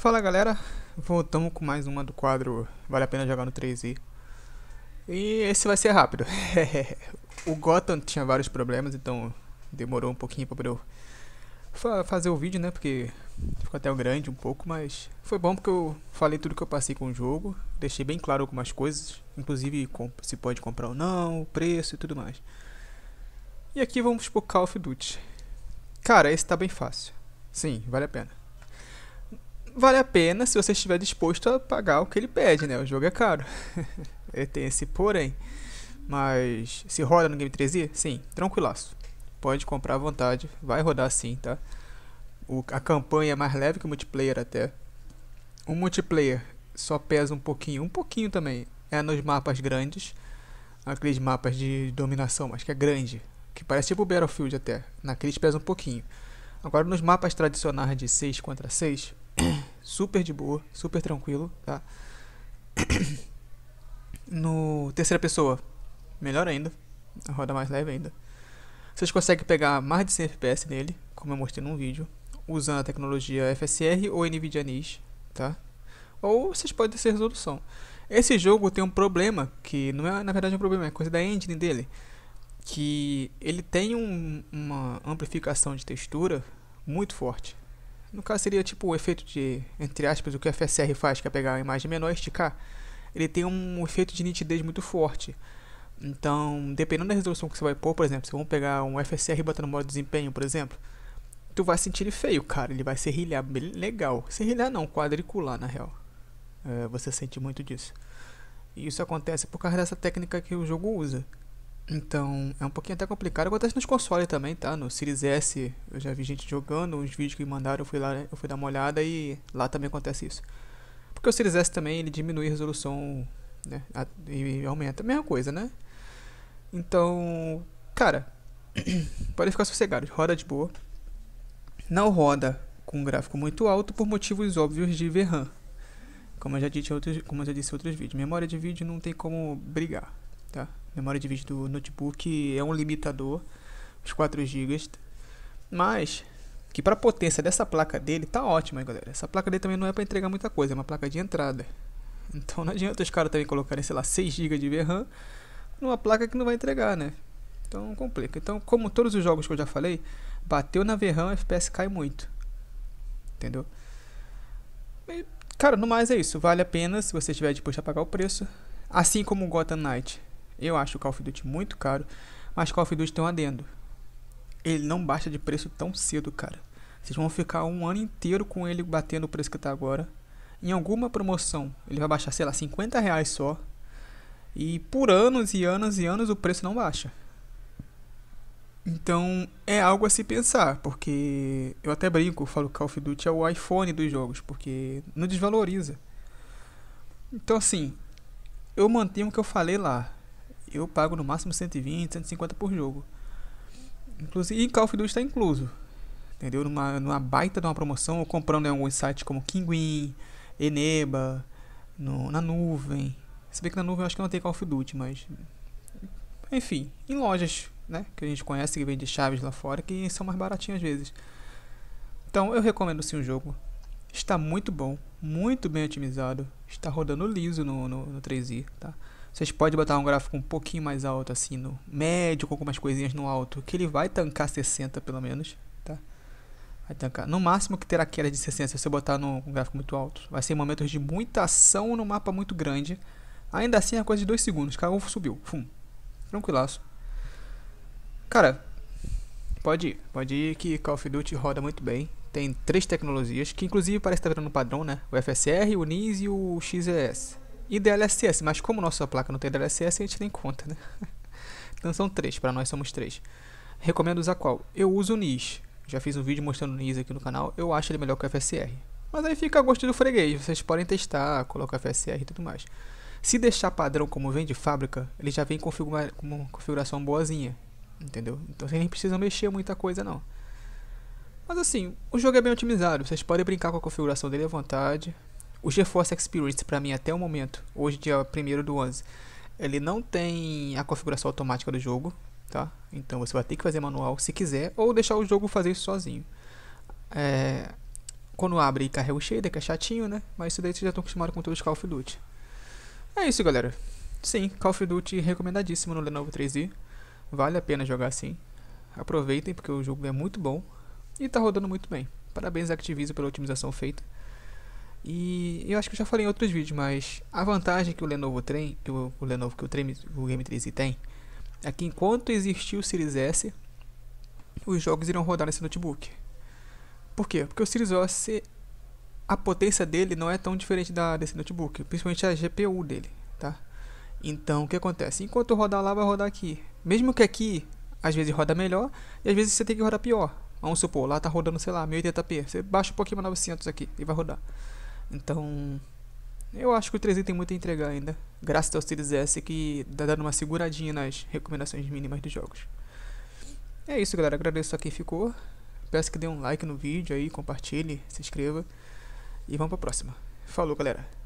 Fala galera, voltamos com mais uma do quadro Vale a Pena Jogar no 3i. E esse vai ser rápido. o Gotham tinha vários problemas, então demorou um pouquinho para eu fazer o vídeo, né? Porque ficou até grande um pouco, mas foi bom porque eu falei tudo que eu passei com o jogo, deixei bem claro algumas coisas, inclusive se pode comprar ou não, o preço e tudo mais. E aqui vamos pro Call of Duty. Cara, esse tá bem fácil. Sim, vale a pena vale a pena se você estiver disposto a pagar o que ele pede, né? O jogo é caro. ele tem esse porém. Mas se roda no Game 3D? Sim, tranquilaço. Pode comprar à vontade, vai rodar sim, tá? O, a campanha é mais leve que o multiplayer até. O multiplayer só pesa um pouquinho, um pouquinho também. É nos mapas grandes, aqueles mapas de dominação, acho que é grande, que parece tipo Battlefield até. Naqueles pesa um pouquinho. Agora nos mapas tradicionais de 6 contra 6, super de boa, super tranquilo, tá? No terceira pessoa, melhor ainda, roda mais leve ainda. Vocês conseguem pegar mais de 100 FPS nele, como eu mostrei num vídeo, usando a tecnologia FSR ou NVIDIA NIS, tá? Ou vocês podem ter resolução. Esse jogo tem um problema, que não é na verdade é um problema, é coisa da engine dele. Que ele tem um, uma amplificação de textura muito forte. No caso seria tipo o efeito de, entre aspas, o que o FSR faz, que é pegar uma imagem menor e esticar. Ele tem um efeito de nitidez muito forte. Então, dependendo da resolução que você vai pôr, por exemplo, se vamos pegar um FSR e botar no modo desempenho, por exemplo, tu vai sentir ele feio, cara. Ele vai ser bem legal. Serrilhar não, quadricular, na real. É, você sente muito disso. E isso acontece por causa dessa técnica que o jogo usa. Então, é um pouquinho até complicado. Acontece nos consoles também, tá? No Series S, eu já vi gente jogando, uns vídeos que me mandaram, eu fui lá, eu fui dar uma olhada e lá também acontece isso. Porque o Series S também, ele diminui a resolução, né? E aumenta, a mesma coisa, né? Então, cara, podem ficar sossegados, roda de boa. Não roda com um gráfico muito alto por motivos óbvios de VRAM. Como eu já disse em outros, como eu já disse outros vídeos, memória de vídeo não tem como brigar tá? Memória de vídeo do notebook é um limitador, os 4 GB, mas que para a potência dessa placa dele tá ótima, galera. Essa placa dele também não é para entregar muita coisa, é uma placa de entrada. Então não adianta os caras também colocarem, sei lá, 6 GB de VRAM numa placa que não vai entregar, né? Então complica. Então, como todos os jogos que eu já falei, bateu na VRAM, FPS cai muito. Entendeu? E, cara, no mais é isso. Vale a pena se você estiver disposto a pagar o preço. Assim como o Gotham Knight. Eu acho o Call of Duty muito caro, mas Call of Duty tem um adendo. Ele não baixa de preço tão cedo, cara. Vocês vão ficar um ano inteiro com ele batendo o preço que tá agora. Em alguma promoção, ele vai baixar, sei lá, 50 reais só. E por anos e anos e anos o preço não baixa. Então é algo a se pensar, porque eu até brinco, falo que Call of Duty é o iPhone dos jogos, porque não desvaloriza. Então assim, eu mantenho o que eu falei lá eu pago no máximo 120, 150 por jogo. Inclusive, e Call of Duty está incluso. Entendeu? Numa, numa baita de uma promoção, ou comprando em alguns sites como Kinguin, Eneba, no, na nuvem. Se bem que na nuvem eu acho que não tem Call of Duty, mas. Enfim, em lojas, né? Que a gente conhece que vende chaves lá fora, que são mais baratinhas às vezes. Então eu recomendo sim o jogo. Está muito bom, muito bem otimizado. Está rodando liso no, no, no 3i, tá? Vocês podem botar um gráfico um pouquinho mais alto, assim, no médio, com algumas coisinhas no alto, que ele vai tancar 60 pelo menos, tá? Vai tancar. No máximo que terá queda de 60 se você botar num gráfico muito alto. Vai ser momentos de muita ação no mapa muito grande. Ainda assim é coisa de 2 segundos. Caiu, subiu. Fum. Tranquilaço. Cara, pode ir. Pode ir que Call of Duty roda muito bem. Tem três tecnologias, que inclusive parece estar tá virando padrão, né? O FSR, o NIS e o XES e DLSS, mas como nossa placa não tem DLSS, a gente nem conta, né? então são três, para nós somos três. Recomendo usar qual? Eu uso o NIS. Já fiz um vídeo mostrando o NIS aqui no canal, eu acho ele melhor que o FSR. Mas aí fica a gosto do freguês, vocês podem testar, colocar FSR e tudo mais. Se deixar padrão como vem de fábrica, ele já vem com uma configuração boazinha, entendeu? Então vocês nem precisam mexer muita coisa não. Mas assim, o jogo é bem otimizado, vocês podem brincar com a configuração dele à vontade, o GeForce Experience, para mim, até o momento, hoje, dia 1 do 11, ele não tem a configuração automática do jogo, tá? Então você vai ter que fazer manual se quiser, ou deixar o jogo fazer isso sozinho. É... Quando abre e carrega o shader, que é chatinho, né? Mas isso daí vocês já estão acostumados com todos de Call of Duty. É isso, galera. Sim, Call of Duty recomendadíssimo no Lenovo 3i. Vale a pena jogar assim. Aproveitem, porque o jogo é muito bom e tá rodando muito bem. Parabéns Activision pela otimização feita. E eu acho que eu já falei em outros vídeos, mas a vantagem que o Lenovo tem, que o, o Lenovo que o, Trem, o Game 13 tem, é que enquanto existir o Series S, os jogos irão rodar nesse notebook. Por quê? Porque o Series S, a potência dele não é tão diferente da desse notebook, principalmente a GPU dele, tá? Então, o que acontece? Enquanto rodar lá, vai rodar aqui. Mesmo que aqui, às vezes roda melhor, e às vezes você tem que rodar pior. Vamos supor, lá tá rodando, sei lá, 1080p. Você baixa um pouquinho para 900 aqui e vai rodar. Então, eu acho que o 3 tem muito a entregar ainda. Graças ao Series S que dá dando uma seguradinha nas recomendações mínimas dos jogos. É isso, galera. Agradeço a quem ficou. Peço que dê um like no vídeo aí, compartilhe, se inscreva. E vamos pra próxima. Falou, galera.